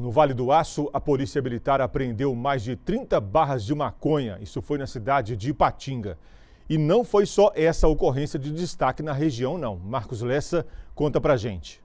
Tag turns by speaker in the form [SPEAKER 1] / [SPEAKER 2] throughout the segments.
[SPEAKER 1] No Vale do Aço, a Polícia Militar apreendeu mais de 30 barras de maconha. Isso foi na cidade de Ipatinga. E não foi só essa ocorrência de destaque na região, não. Marcos Lessa conta pra gente.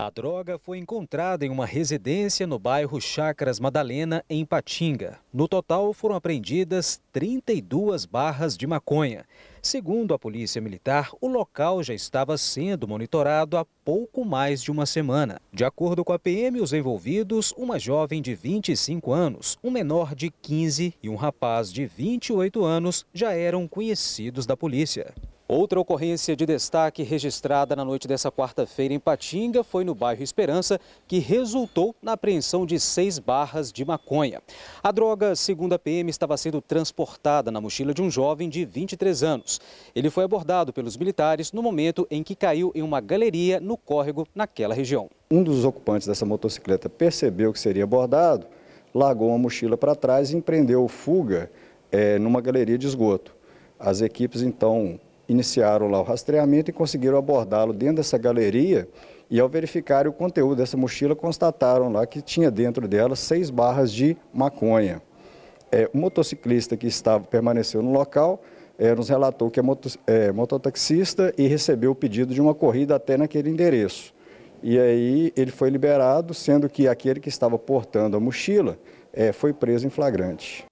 [SPEAKER 2] A droga foi encontrada em uma residência no bairro Chacras Madalena, em Patinga. No total foram apreendidas 32 barras de maconha. Segundo a Polícia Militar, o local já estava sendo monitorado há pouco mais de uma semana. De acordo com a PM, os envolvidos, uma jovem de 25 anos, um menor de 15 e um rapaz de 28 anos, já eram conhecidos da polícia. Outra ocorrência de destaque registrada na noite dessa quarta-feira em Patinga foi no bairro Esperança, que resultou na apreensão de seis barras de maconha. A droga, segundo a PM, estava sendo transportada na mochila de um jovem de 23 anos. Ele foi abordado pelos militares no momento em que caiu em uma galeria no córrego naquela região.
[SPEAKER 3] Um dos ocupantes dessa motocicleta percebeu que seria abordado, largou a mochila para trás e empreendeu fuga é, numa galeria de esgoto. As equipes, então, iniciaram lá o rastreamento e conseguiram abordá-lo dentro dessa galeria e ao verificar o conteúdo dessa mochila, constataram lá que tinha dentro dela seis barras de maconha. É, o motociclista que estava permaneceu no local é, nos relatou que é, moto, é mototaxista e recebeu o pedido de uma corrida até naquele endereço. E aí ele foi liberado, sendo que aquele que estava portando a mochila é, foi preso em flagrante.